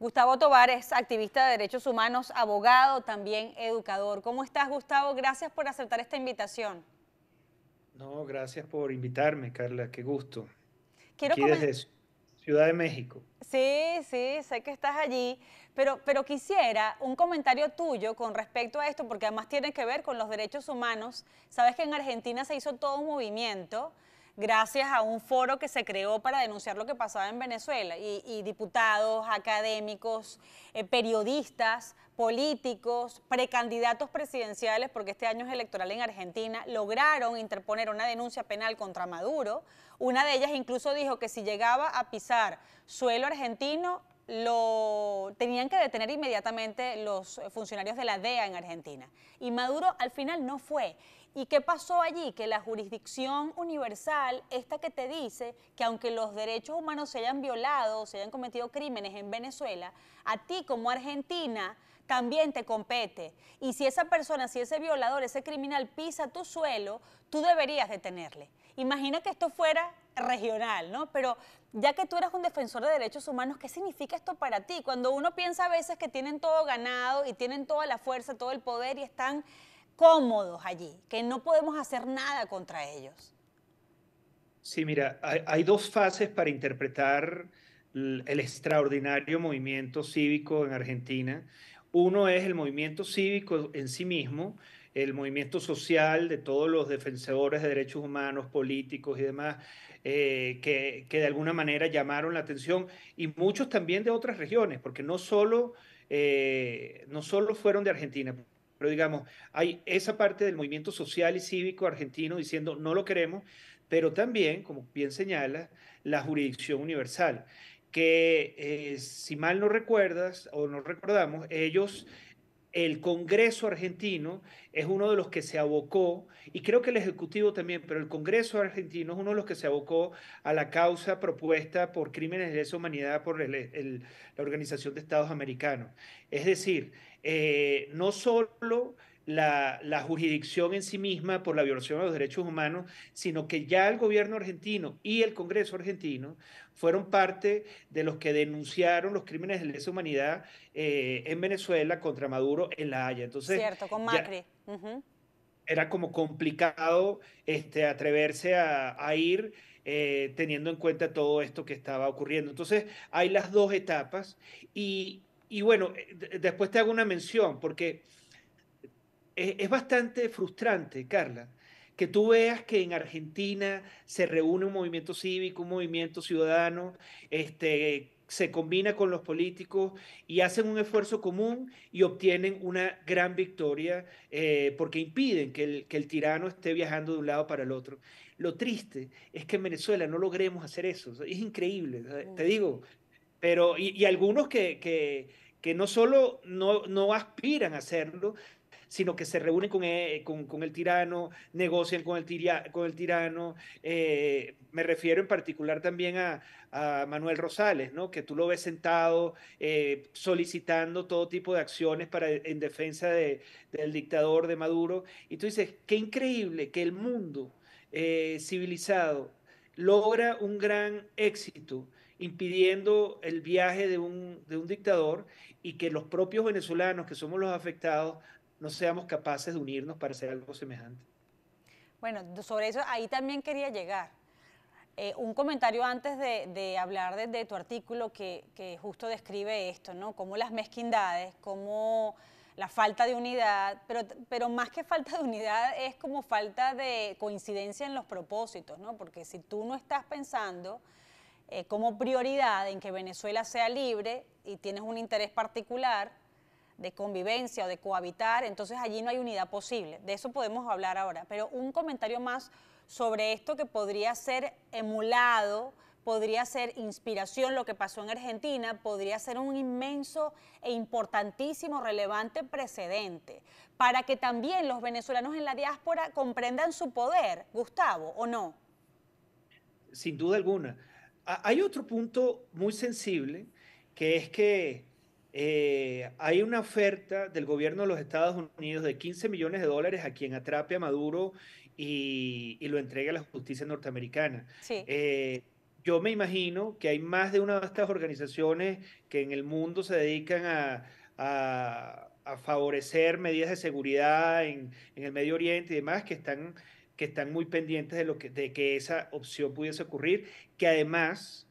Gustavo Tobar es activista de derechos humanos, abogado, también educador. ¿Cómo estás, Gustavo? Gracias por aceptar esta invitación. No, gracias por invitarme, Carla. Qué gusto. Quiero Aquí desde Ciudad de México. Sí, sí, sé que estás allí, pero, pero quisiera un comentario tuyo con respecto a esto, porque además tiene que ver con los derechos humanos. Sabes que en Argentina se hizo todo un movimiento gracias a un foro que se creó para denunciar lo que pasaba en Venezuela. Y, diputados, académicos, eh, periodistas, políticos, precandidatos presidenciales, porque este año es electoral en Argentina, lograron interponer una denuncia penal contra Maduro. Una de ellas incluso dijo que si llegaba a pisar suelo argentino, lo tenían que detener inmediatamente los funcionarios de la DEA en Argentina. Y Maduro al final no fue. ¿Y qué pasó allí? Que la jurisdicción universal, esta que te dice que aunque los derechos humanos se hayan violado, se hayan cometido crímenes en Venezuela, a ti como Argentina también te compete. Y si esa persona, si ese violador, ese criminal pisa tu suelo, tú deberías detenerle. Imagina que esto fuera regional, ¿no? Pero ya que tú eras un defensor de derechos humanos, ¿qué significa esto para ti? Cuando uno piensa a veces que tienen todo ganado y tienen toda la fuerza, todo el poder y están cómodos allí, que no podemos hacer nada contra ellos. Sí, mira, hay, dos fases para interpretar el extraordinario movimiento cívico en Argentina. Uno es el movimiento cívico en sí mismo, el movimiento social de todos los defensores de derechos humanos, políticos y demás, eh, que, de alguna manera llamaron la atención, y muchos también de otras regiones, porque no solo, eh, no solo fueron de Argentina, pero digamos, hay esa parte del movimiento social y cívico argentino diciendo no lo queremos, pero también, como bien señala, la jurisdicción universal que eh, si mal no recuerdas o no recordamos, ellos, el Congreso argentino es uno de los que se abocó, y creo que el Ejecutivo también, pero el Congreso argentino es uno de los que se abocó a la causa propuesta por crímenes de lesa humanidad por la Organización de Estados Americanos. Es decir, eh, no solo la, jurisdicción en sí misma por la violación de los derechos humanos, sino que ya el gobierno argentino y el Congreso argentino fueron parte de los que denunciaron los crímenes de lesa humanidad eh, en Venezuela contra Maduro en La Haya. Entonces, Cierto, con Macri. Era como complicado este, atreverse a, ir eh, teniendo en cuenta todo esto que estaba ocurriendo. Entonces, hay las dos etapas y, y bueno, eh, después te hago una mención, porque e, es, bastante frustrante, Carla, que tú veas que en Argentina se reúne un movimiento cívico, un movimiento ciudadano, este, se combina con los políticos y hacen un esfuerzo común y obtienen una gran victoria eh, porque impiden que el, que el, tirano esté viajando de un lado para el otro. Lo triste es que en Venezuela no logremos hacer eso, es increíble, te digo, pero y, algunos que, que, no solo no, no aspiran a hacerlo, sino que se reúnen eh, con, el, tirano, negocian con el, con el tirano. Eh, me refiero en particular también a, Manuel Rosales, ¿no? que tú lo ves sentado eh, solicitando todo tipo de acciones para, en defensa del dictador de Maduro. Y tú dices, qué increíble que el mundo civilizado logra un gran éxito impidiendo el viaje de un, de un, dictador y que los propios venezolanos, que somos los afectados, no seamos capaces de unirnos para hacer algo semejante. Bueno, sobre eso ahí también quería llegar. Eh, un comentario antes de, hablar de, tu artículo que, justo describe esto, ¿no? Como las mezquindades, como la falta de unidad, pero, pero más que falta de unidad es como falta de coincidencia en los propósitos, ¿no? Porque si tú no estás pensando eh, como prioridad en que Venezuela sea libre y tienes un interés particular, de convivencia o de cohabitar, entonces allí no hay unidad posible. De eso podemos hablar ahora. Pero un comentario más sobre esto que podría ser emulado, podría ser inspiración, lo que pasó en Argentina, podría ser un inmenso e importantísimo, relevante precedente, para que también los venezolanos en la diáspora comprendan su poder, Gustavo, ¿o no? Sin duda alguna. Hay otro punto muy sensible, que es que eh, hay una oferta del gobierno de los Estados Unidos de 15 millones de dólares a quien atrape a Maduro y, lo entregue a la justicia norteamericana. Eh, yo me imagino que hay más de una de estas organizaciones que en el mundo se dedican a, favorecer medidas de seguridad en, el Medio Oriente y demás que están, que están muy pendientes de, lo de que esa opción pudiese ocurrir, que además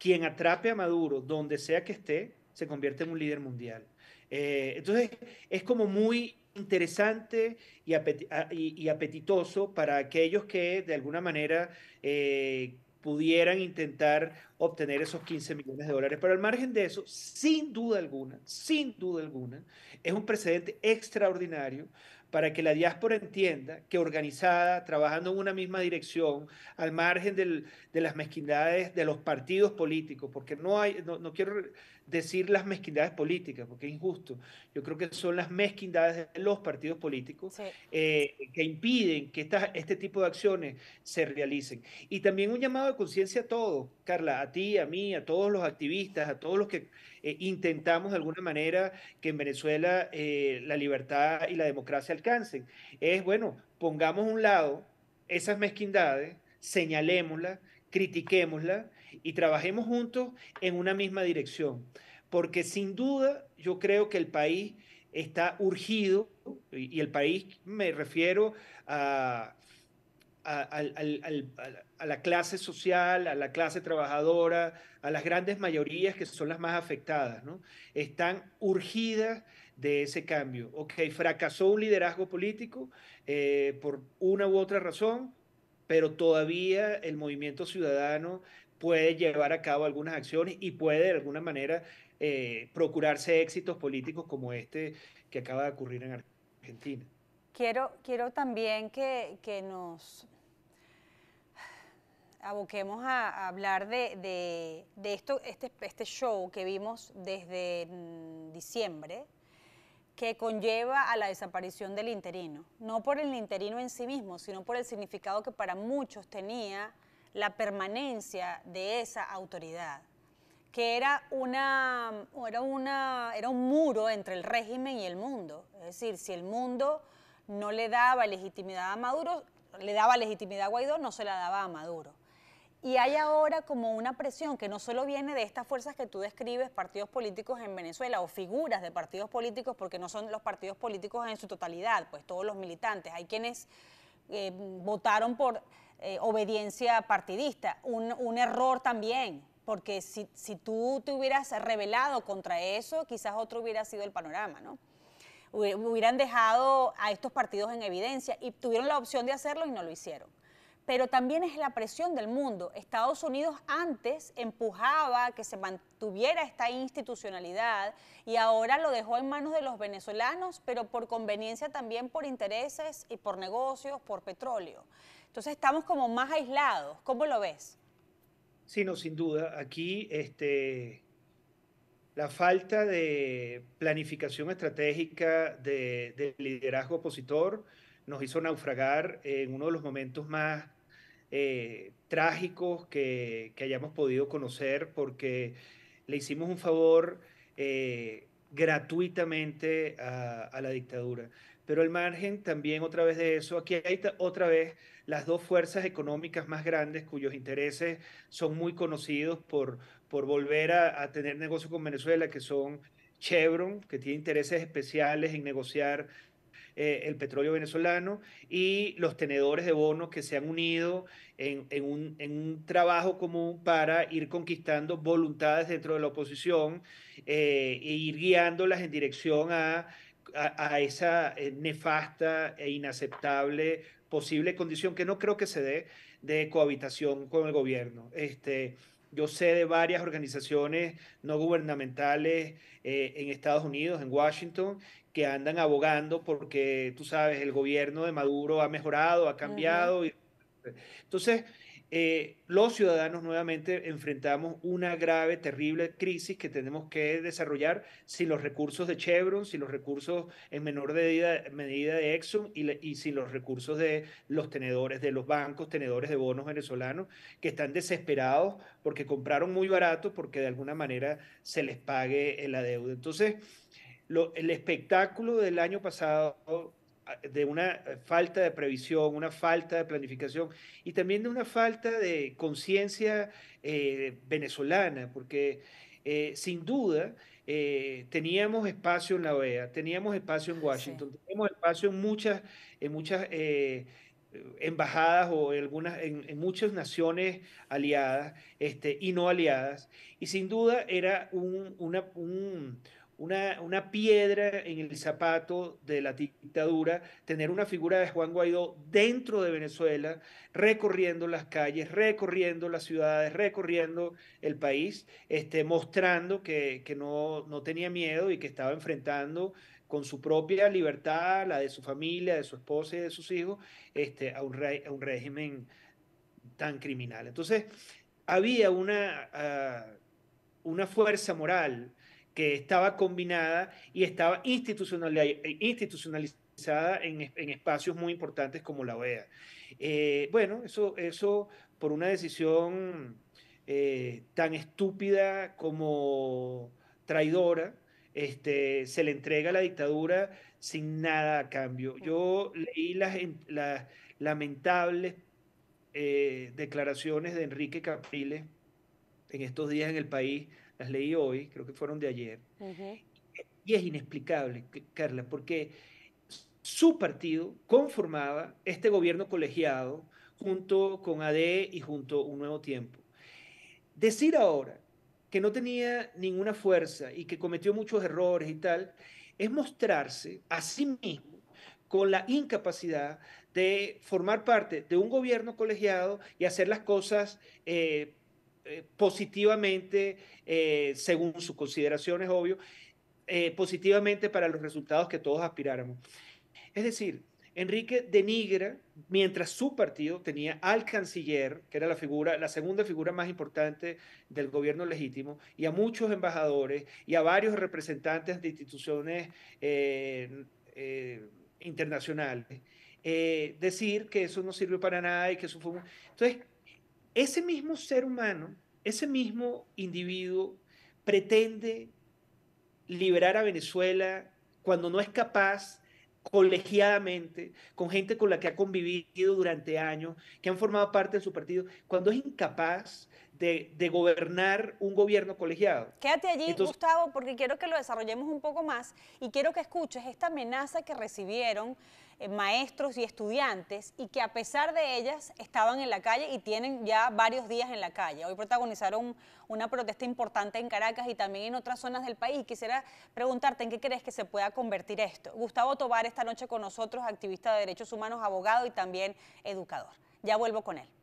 quien atrape a Maduro, donde sea que esté, se convierte en un líder mundial. Eh, entonces, es como muy interesante y, apetitoso para aquellos que de alguna manera eh, pudieran intentar obtener esos 15 millones de dólares. Pero al margen de eso, sin duda alguna, sin duda alguna, es un precedente extraordinario para que la diáspora entienda que organizada, trabajando en una misma dirección, al margen de las mezquindades de los partidos políticos, porque no, hay, no, quiero decir las mezquindades políticas, porque es injusto, yo creo que son las mezquindades de los partidos políticos eh, que impiden que este tipo de acciones se realicen. Y también un llamado de conciencia a todos, Carla, a ti, a mí, a todos los activistas, a todos los que eh, intentamos de alguna manera que en Venezuela eh, la libertad y la democracia alcancen. Es, bueno, pongamos un lado esas mezquindades, señalémoslas, critiquémoslas y trabajemos juntos en una misma dirección. Porque sin duda yo creo que el país está urgido, y, el país me refiero a, la clase social, a la clase trabajadora, a las grandes mayorías que son las más afectadas, ¿no? Están urgidas de ese cambio. Ok, fracasó un liderazgo político eh, por una u otra razón, pero todavía el movimiento ciudadano puede llevar a cabo algunas acciones y puede de alguna manera eh, procurarse éxitos políticos como este que acaba de ocurrir en Argentina. Quiero, quiero también que, que nos aboquemos a, hablar de, esto, este, este show que vimos desde mm, diciembre, que conlleva a la desaparición del interino. No por el interino en sí mismo, sino por el significado que para muchos tenía la permanencia de esa autoridad que era era una, era un muro entre el régimen y el mundo. Es decir, si el mundo no le daba legitimidad a Maduro, le daba legitimidad a Guaidó, no se la daba a Maduro. Y hay ahora como una presión que no solo viene de estas fuerzas que tú describes, partidos políticos en Venezuela o figuras de partidos políticos, porque no son los partidos políticos en su totalidad, pues todos los militantes. Hay quienes eh, votaron por eh, obediencia partidista, un, error también, porque si, tú te hubieras rebelado contra eso, quizás otro hubiera sido el panorama, ¿no? Hubieran dejado a estos partidos en evidencia y tuvieron la opción de hacerlo y no lo hicieron pero también es la presión del mundo. Estados Unidos antes empujaba que se mantuviera esta institucionalidad y ahora lo dejó en manos de los venezolanos, pero por conveniencia también por intereses y por negocios, por petróleo. Entonces estamos como más aislados. ¿Cómo lo ves? Sí, no, sin duda. Aquí este, la falta de planificación estratégica del liderazgo opositor nos hizo naufragar en uno de los momentos más eh, trágicos que, hayamos podido conocer porque le hicimos un favor eh, gratuitamente a, la dictadura. Pero al margen también otra vez de eso, aquí hay otra vez las dos fuerzas económicas más grandes cuyos intereses son muy conocidos por, por volver a, a tener negocio con Venezuela, que son Chevron, que tiene intereses especiales en negociar eh, el petróleo venezolano y los tenedores de bonos que se han unido en, un, trabajo común para ir conquistando voluntades dentro de la oposición eh, e ir guiándolas en dirección a, esa eh, nefasta e inaceptable posible condición que no creo que se dé de cohabitación con el gobierno. Este, yo sé de varias organizaciones no gubernamentales en Estados Unidos, en Washington, que andan abogando porque, tú sabes, el gobierno de Maduro ha mejorado, ha cambiado. y, entonces, eh, los ciudadanos nuevamente enfrentamos una grave, terrible crisis que tenemos que desarrollar sin los recursos de Chevron, sin los recursos en menor medida, medida de Exxon y, sin los recursos de los tenedores, de los bancos, tenedores de bonos venezolanos, que están desesperados porque compraron muy barato porque de alguna manera se les pague la deuda Entonces, el espectáculo del año pasado ah, de una eh, falta de previsión, una falta de planificación y también de una falta de conciencia eh, venezolana, porque eh, sin duda teníamos espacio en la OEA, teníamos espacio en Washington, teníamos espacio en muchas, en muchas embajadas o en, algunas, en, muchas naciones aliadas este, y no aliadas, y sin duda era una, un una, una, piedra en el zapato de la dictadura, tener una figura de Juan Guaidó dentro de Venezuela, recorriendo las calles, recorriendo las ciudades, recorriendo el país, este, mostrando que, no, no tenía miedo y que estaba enfrentando con su propia libertad, la de su familia, de su esposa y de sus hijos, este, a, un régimen tan criminal. Entonces, había una, ah, una fuerza moral que estaba combinada y estaba eh, institucionalizada en, espacios muy importantes como la OEA. Eh, bueno, eso, eso por una decisión eh, tan estúpida como traidora, este, se le entrega a la dictadura sin nada a cambio. Yo leí las, lamentables declaraciones de Enrique Capriles en estos días en el país las leí hoy, creo que fueron de ayer, y es inexplicable, Carla, porque su partido conformaba este gobierno colegiado junto con AD y junto Un Nuevo Tiempo. Decir ahora que no tenía ninguna fuerza y que cometió muchos errores y tal, es mostrarse a sí mismo con la incapacidad de formar parte de un gobierno colegiado y hacer las cosas eh, eh, positivamente, eh, según sus consideraciones, obvio, eh, positivamente para los resultados que todos aspiráramos. Es decir, Enrique denigra, mientras su partido tenía al canciller, que era la figura, la segunda figura más importante del gobierno legítimo, y a muchos embajadores y a varios representantes de instituciones internacionales, decir que eso no sirve para nada y que eso fue... Entonces, ese mismo ser humano, ese mismo individuo pretende liberar a Venezuela cuando no es capaz colegiadamente, con gente con la que ha convivido durante años, que han formado parte de su partido, cuando es incapaz de, gobernar un gobierno colegiado. Quédate allí, Gustavo, porque quiero que lo desarrollemos un poco más y quiero que escuches esta amenaza que recibieron eh, maestros y estudiantes y que a pesar de ellas estaban en la calle y tienen ya varios días en la calle. Hoy protagonizaron una protesta importante en Caracas y también en otras zonas del país. Quisiera preguntarte en qué crees que se pueda convertir esto. Gustavo Tobar esta noche con nosotros, activista de derechos humanos, abogado y también educador. Ya vuelvo con él.